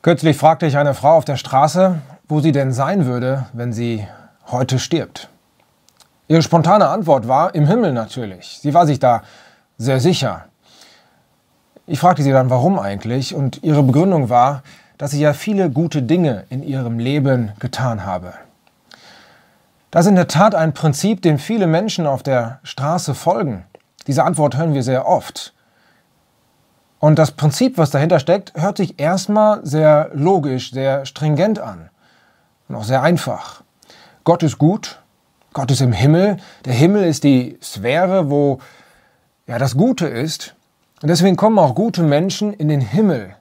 Kürzlich fragte ich eine Frau auf der Straße, wo sie denn sein würde, wenn sie heute stirbt. Ihre spontane Antwort war, im Himmel natürlich. Sie war sich da sehr sicher. Ich fragte sie dann, warum eigentlich, und ihre Begründung war, dass sie ja viele gute Dinge in ihrem Leben getan habe. Das ist in der Tat ein Prinzip, dem viele Menschen auf der Straße folgen. Diese Antwort hören wir sehr oft. Und das Prinzip, was dahinter steckt, hört sich erstmal sehr logisch, sehr stringent an und auch sehr einfach. Gott ist gut, Gott ist im Himmel, der Himmel ist die Sphäre, wo ja das Gute ist. Und deswegen kommen auch gute Menschen in den Himmel.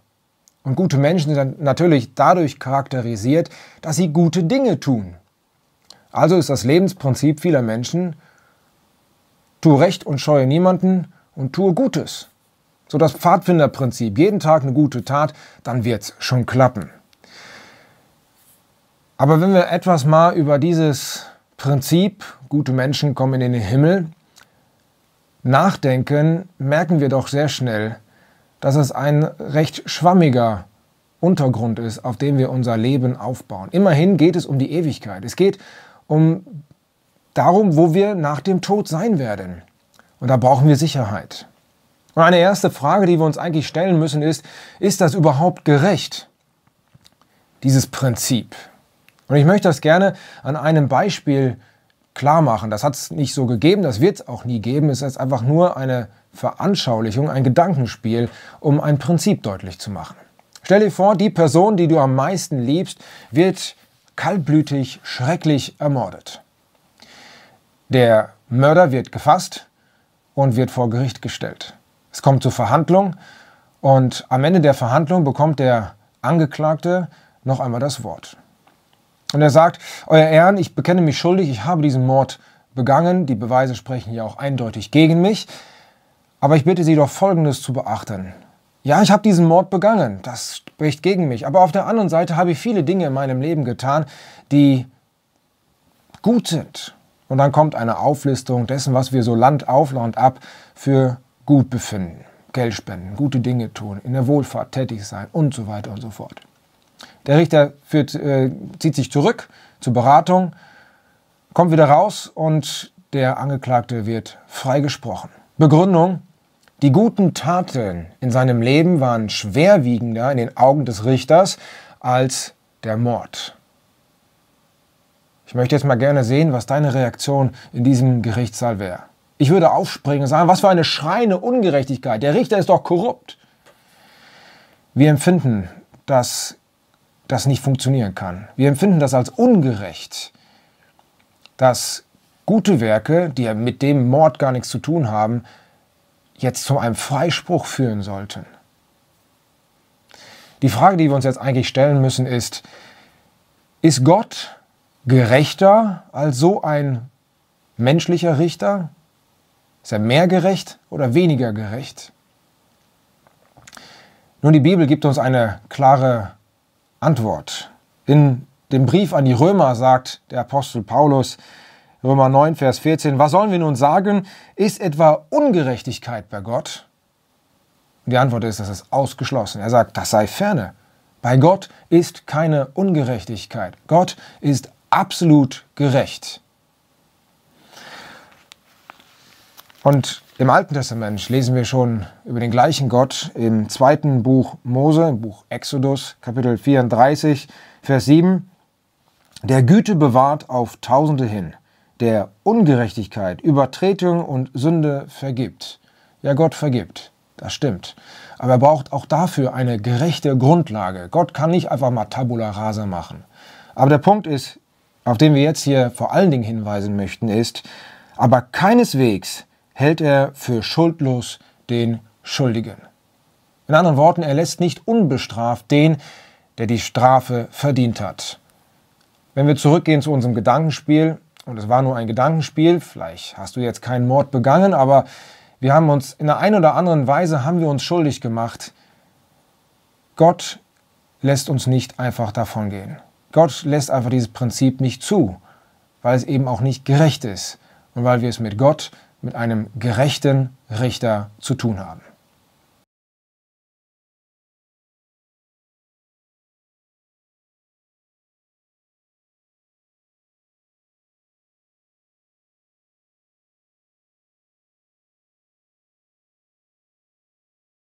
Und gute Menschen sind natürlich dadurch charakterisiert, dass sie gute Dinge tun. Also ist das Lebensprinzip vieler Menschen, tu Recht und scheue niemanden und tue Gutes. So das Pfadfinderprinzip, jeden Tag eine gute Tat, dann wird es schon klappen. Aber wenn wir etwas mal über dieses Prinzip, gute Menschen kommen in den Himmel, nachdenken, merken wir doch sehr schnell, dass es ein recht schwammiger Untergrund ist, auf dem wir unser Leben aufbauen. Immerhin geht es um die Ewigkeit. Es geht um darum, wo wir nach dem Tod sein werden. Und da brauchen wir Sicherheit. Und eine erste Frage, die wir uns eigentlich stellen müssen, ist, ist das überhaupt gerecht? Dieses Prinzip. Und ich möchte das gerne an einem Beispiel klar machen. Das hat es nicht so gegeben, das wird es auch nie geben. Es ist einfach nur eine Veranschaulichung, ein Gedankenspiel, um ein Prinzip deutlich zu machen. Stell dir vor, die Person, die du am meisten liebst, wird kaltblütig, schrecklich ermordet. Der Mörder wird gefasst und wird vor Gericht gestellt. Es kommt zur Verhandlung und am Ende der Verhandlung bekommt der Angeklagte noch einmal das Wort. Und er sagt, Euer Ehren, ich bekenne mich schuldig, ich habe diesen Mord begangen, die Beweise sprechen ja auch eindeutig gegen mich, aber ich bitte Sie doch Folgendes zu beachten. Ja, ich habe diesen Mord begangen, das spricht gegen mich, aber auf der anderen Seite habe ich viele Dinge in meinem Leben getan, die gut sind. Und dann kommt eine Auflistung dessen, was wir so Land auf, Land ab für gut befinden, Geld spenden, gute Dinge tun, in der Wohlfahrt tätig sein und so weiter und so fort. Der Richter führt, äh, zieht sich zurück zur Beratung, kommt wieder raus und der Angeklagte wird freigesprochen. Begründung, die guten Taten in seinem Leben waren schwerwiegender in den Augen des Richters als der Mord. Ich möchte jetzt mal gerne sehen, was deine Reaktion in diesem Gerichtssaal wäre. Ich würde aufspringen und sagen, was für eine schreine Ungerechtigkeit. Der Richter ist doch korrupt. Wir empfinden, dass das nicht funktionieren kann. Wir empfinden das als ungerecht, dass gute Werke, die ja mit dem Mord gar nichts zu tun haben, jetzt zu einem Freispruch führen sollten. Die Frage, die wir uns jetzt eigentlich stellen müssen, ist, ist Gott gerechter als so ein menschlicher Richter? Ist er mehr gerecht oder weniger gerecht? Nun, die Bibel gibt uns eine klare Antwort. In dem Brief an die Römer sagt der Apostel Paulus, Römer 9, Vers 14, was sollen wir nun sagen? Ist etwa Ungerechtigkeit bei Gott? die Antwort ist, das ist ausgeschlossen. Er sagt, das sei ferne. Bei Gott ist keine Ungerechtigkeit. Gott ist absolut gerecht. Und im Alten Testament lesen wir schon über den gleichen Gott im zweiten Buch Mose, im Buch Exodus, Kapitel 34, Vers 7. Der Güte bewahrt auf Tausende hin, der Ungerechtigkeit, Übertretung und Sünde vergibt. Ja, Gott vergibt. Das stimmt. Aber er braucht auch dafür eine gerechte Grundlage. Gott kann nicht einfach mal Tabula rasa machen. Aber der Punkt ist, auf den wir jetzt hier vor allen Dingen hinweisen möchten, ist, aber keineswegs hält er für schuldlos den Schuldigen. In anderen Worten, er lässt nicht unbestraft den, der die Strafe verdient hat. Wenn wir zurückgehen zu unserem Gedankenspiel, und es war nur ein Gedankenspiel, vielleicht hast du jetzt keinen Mord begangen, aber wir haben uns in der einen oder anderen Weise haben wir uns schuldig gemacht. Gott lässt uns nicht einfach davongehen. Gott lässt einfach dieses Prinzip nicht zu, weil es eben auch nicht gerecht ist und weil wir es mit Gott mit einem gerechten Richter zu tun haben.